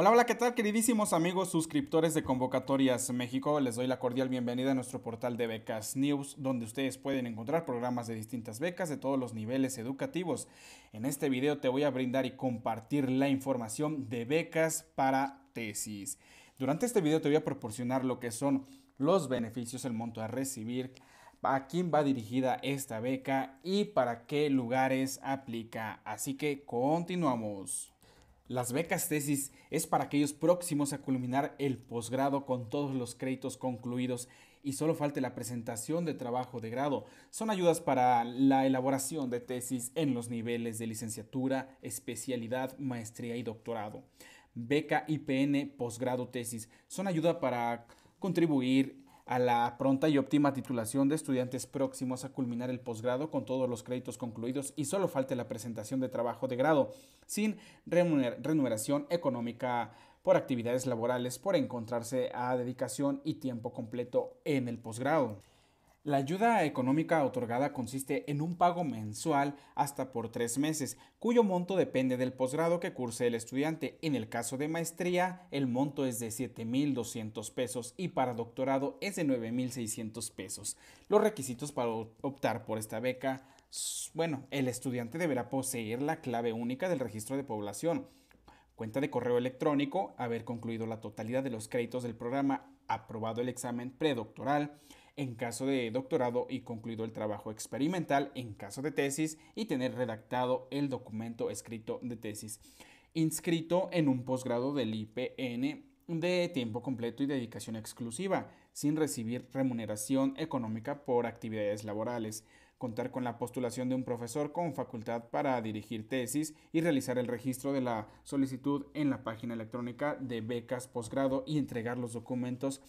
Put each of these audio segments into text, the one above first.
Hola, hola, ¿qué tal queridísimos amigos suscriptores de Convocatorias México? Les doy la cordial bienvenida a nuestro portal de Becas News, donde ustedes pueden encontrar programas de distintas becas de todos los niveles educativos. En este video te voy a brindar y compartir la información de becas para tesis. Durante este video te voy a proporcionar lo que son los beneficios, el monto a recibir, a quién va dirigida esta beca y para qué lugares aplica. Así que continuamos. Las becas tesis es para aquellos próximos a culminar el posgrado con todos los créditos concluidos y solo falte la presentación de trabajo de grado. Son ayudas para la elaboración de tesis en los niveles de licenciatura, especialidad, maestría y doctorado. Beca IPN posgrado tesis son ayuda para contribuir a la pronta y óptima titulación de estudiantes próximos a culminar el posgrado con todos los créditos concluidos y solo falte la presentación de trabajo de grado, sin remuneración económica por actividades laborales por encontrarse a dedicación y tiempo completo en el posgrado. La ayuda económica otorgada consiste en un pago mensual hasta por tres meses, cuyo monto depende del posgrado que curse el estudiante. En el caso de maestría, el monto es de 7.200 pesos y para doctorado es de 9.600 pesos. Los requisitos para optar por esta beca, bueno, el estudiante deberá poseer la clave única del registro de población, cuenta de correo electrónico, haber concluido la totalidad de los créditos del programa, aprobado el examen predoctoral, en caso de doctorado y concluido el trabajo experimental en caso de tesis y tener redactado el documento escrito de tesis. Inscrito en un posgrado del IPN de tiempo completo y dedicación exclusiva, sin recibir remuneración económica por actividades laborales, contar con la postulación de un profesor con facultad para dirigir tesis y realizar el registro de la solicitud en la página electrónica de becas posgrado y entregar los documentos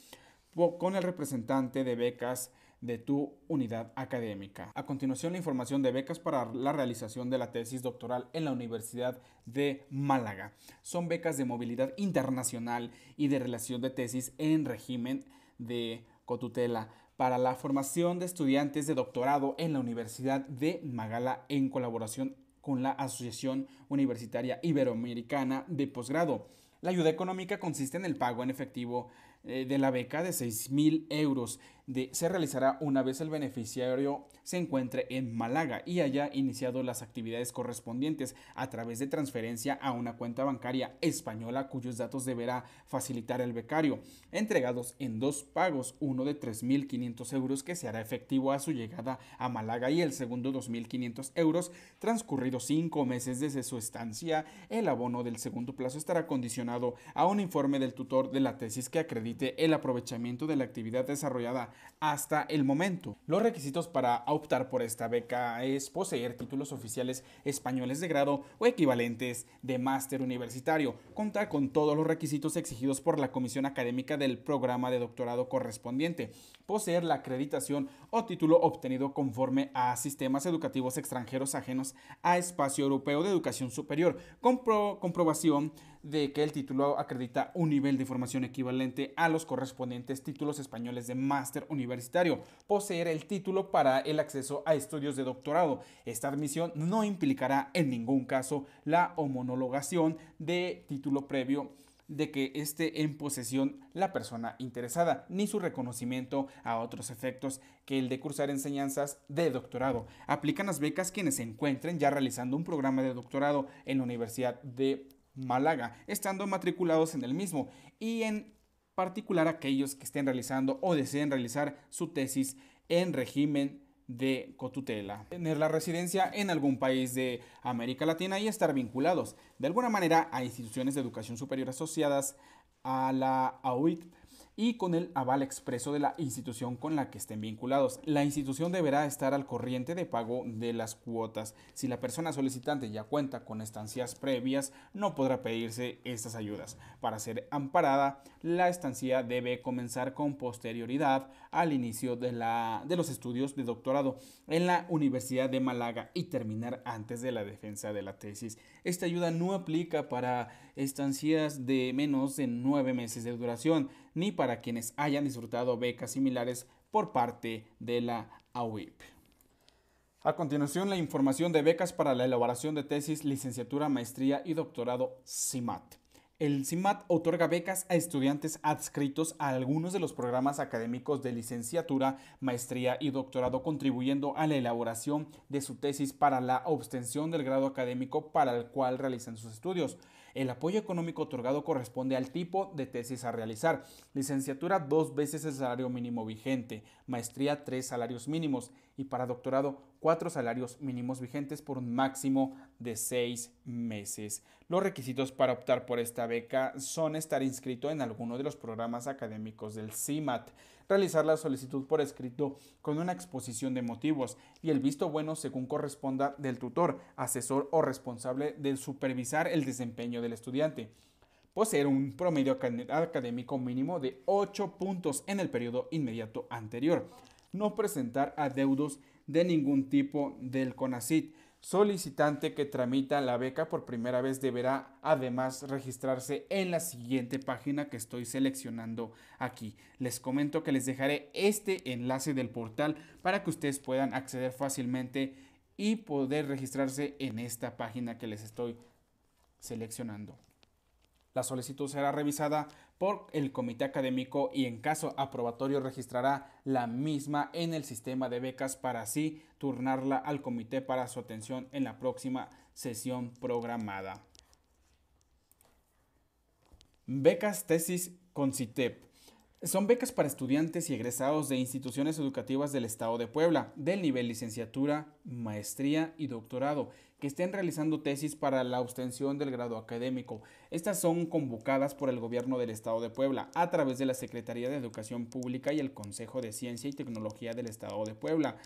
con el representante de becas de tu unidad académica. A continuación, la información de becas para la realización de la tesis doctoral en la Universidad de Málaga. Son becas de movilidad internacional y de relación de tesis en régimen de cotutela para la formación de estudiantes de doctorado en la Universidad de Magala en colaboración con la Asociación Universitaria Iberoamericana de Posgrado. La ayuda económica consiste en el pago en efectivo eh, de la beca de 6.000 euros. De, se realizará una vez el beneficiario se encuentre en Málaga y haya iniciado las actividades correspondientes a través de transferencia a una cuenta bancaria española cuyos datos deberá facilitar el becario, entregados en dos pagos, uno de 3.500 euros que se hará efectivo a su llegada a Málaga y el segundo 2.500 euros transcurridos cinco meses desde su estancia. El abono del segundo plazo estará condicionado a un informe del tutor de la tesis que acredita el aprovechamiento de la actividad desarrollada hasta el momento. Los requisitos para optar por esta beca es poseer títulos oficiales españoles de grado o equivalentes de máster universitario, contar con todos los requisitos exigidos por la comisión académica del programa de doctorado correspondiente, poseer la acreditación o título obtenido conforme a sistemas educativos extranjeros ajenos a espacio europeo de educación superior, compro comprobación de que el título acredita un nivel de formación equivalente a los correspondientes títulos españoles de máster universitario, poseer el título para el acceso a estudios de doctorado. Esta admisión no implicará en ningún caso la homologación de título previo de que esté en posesión la persona interesada, ni su reconocimiento a otros efectos que el de cursar enseñanzas de doctorado. Aplican las becas quienes se encuentren ya realizando un programa de doctorado en la Universidad de Málaga, estando matriculados en el mismo y en particular aquellos que estén realizando o deseen realizar su tesis en régimen de cotutela, tener la residencia en algún país de América Latina y estar vinculados de alguna manera a instituciones de educación superior asociadas a la AUIT y con el aval expreso de la institución con la que estén vinculados. La institución deberá estar al corriente de pago de las cuotas. Si la persona solicitante ya cuenta con estancias previas, no podrá pedirse estas ayudas. Para ser amparada, la estancia debe comenzar con posterioridad al inicio de, la, de los estudios de doctorado en la Universidad de Málaga y terminar antes de la defensa de la tesis. Esta ayuda no aplica para estancias de menos de nueve meses de duración ni para quienes hayan disfrutado becas similares por parte de la AWIP. A continuación, la información de becas para la elaboración de tesis, licenciatura, maestría y doctorado CIMAT. El CIMAT otorga becas a estudiantes adscritos a algunos de los programas académicos de licenciatura, maestría y doctorado, contribuyendo a la elaboración de su tesis para la obtención del grado académico para el cual realizan sus estudios. El apoyo económico otorgado corresponde al tipo de tesis a realizar. Licenciatura dos veces el salario mínimo vigente, maestría tres salarios mínimos y para doctorado cuatro salarios mínimos vigentes por un máximo de seis meses. Los requisitos para optar por esta beca son estar inscrito en alguno de los programas académicos del CIMAT, realizar la solicitud por escrito con una exposición de motivos y el visto bueno según corresponda del tutor, asesor o responsable de supervisar el desempeño del estudiante. Poseer un promedio académico mínimo de 8 puntos en el periodo inmediato anterior. No presentar adeudos de ningún tipo del CONACIT solicitante que tramita la beca por primera vez deberá además registrarse en la siguiente página que estoy seleccionando aquí. Les comento que les dejaré este enlace del portal para que ustedes puedan acceder fácilmente y poder registrarse en esta página que les estoy seleccionando. La solicitud será revisada por el comité académico y en caso aprobatorio registrará la misma en el sistema de becas para así turnarla al comité para su atención en la próxima sesión programada. Becas tesis con CITEP. Son becas para estudiantes y egresados de instituciones educativas del Estado de Puebla, del nivel licenciatura, maestría y doctorado, que estén realizando tesis para la obtención del grado académico. Estas son convocadas por el Gobierno del Estado de Puebla a través de la Secretaría de Educación Pública y el Consejo de Ciencia y Tecnología del Estado de Puebla.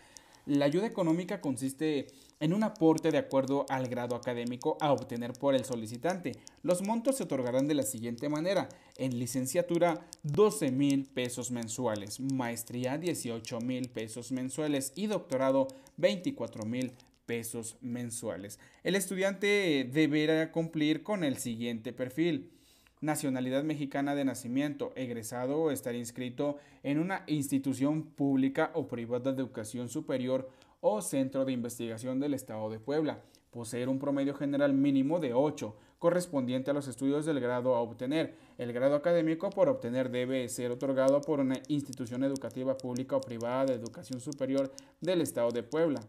La ayuda económica consiste en un aporte de acuerdo al grado académico a obtener por el solicitante. Los montos se otorgarán de la siguiente manera. En licenciatura, 12 mil pesos mensuales, maestría, 18 mil pesos mensuales y doctorado, 24 mil pesos mensuales. El estudiante deberá cumplir con el siguiente perfil nacionalidad mexicana de nacimiento, egresado o estar inscrito en una institución pública o privada de educación superior o centro de investigación del Estado de Puebla, poseer un promedio general mínimo de 8, correspondiente a los estudios del grado a obtener. El grado académico por obtener debe ser otorgado por una institución educativa pública o privada de educación superior del Estado de Puebla,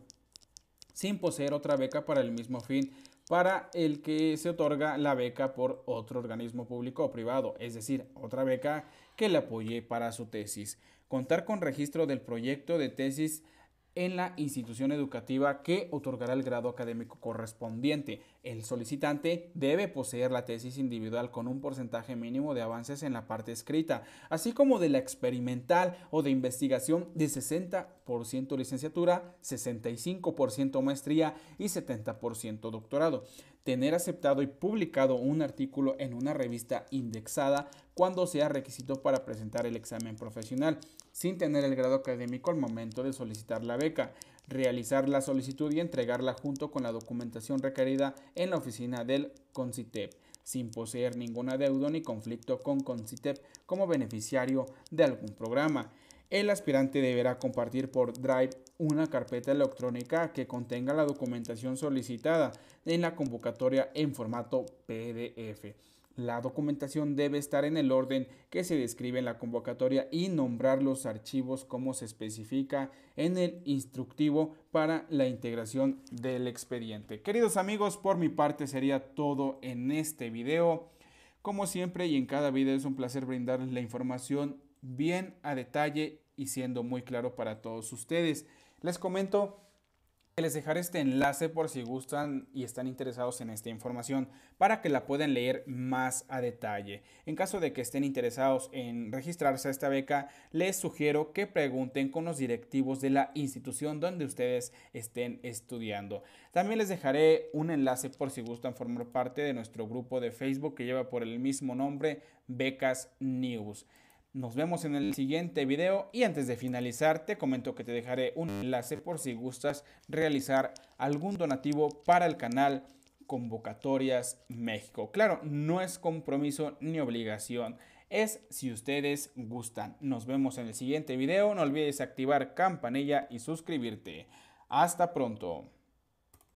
sin poseer otra beca para el mismo fin para el que se otorga la beca por otro organismo público o privado, es decir, otra beca que le apoye para su tesis. Contar con registro del proyecto de tesis en la institución educativa que otorgará el grado académico correspondiente. El solicitante debe poseer la tesis individual con un porcentaje mínimo de avances en la parte escrita, así como de la experimental o de investigación de 60% licenciatura, 65% maestría y 70% doctorado tener aceptado y publicado un artículo en una revista indexada cuando sea requisito para presentar el examen profesional, sin tener el grado académico al momento de solicitar la beca, realizar la solicitud y entregarla junto con la documentación requerida en la oficina del CONCITEP sin poseer ningún adeudo ni conflicto con CONCITEP como beneficiario de algún programa. El aspirante deberá compartir por Drive una carpeta electrónica que contenga la documentación solicitada en la convocatoria en formato PDF. La documentación debe estar en el orden que se describe en la convocatoria y nombrar los archivos como se especifica en el instructivo para la integración del expediente. Queridos amigos, por mi parte sería todo en este video. Como siempre y en cada video es un placer brindarles la información bien a detalle y siendo muy claro para todos ustedes. Les comento que les dejaré este enlace por si gustan y están interesados en esta información para que la puedan leer más a detalle. En caso de que estén interesados en registrarse a esta beca, les sugiero que pregunten con los directivos de la institución donde ustedes estén estudiando. También les dejaré un enlace por si gustan formar parte de nuestro grupo de Facebook que lleva por el mismo nombre Becas News. Nos vemos en el siguiente video y antes de finalizar te comento que te dejaré un enlace por si gustas realizar algún donativo para el canal Convocatorias México. Claro, no es compromiso ni obligación, es si ustedes gustan. Nos vemos en el siguiente video, no olvides activar campanilla y suscribirte. Hasta pronto.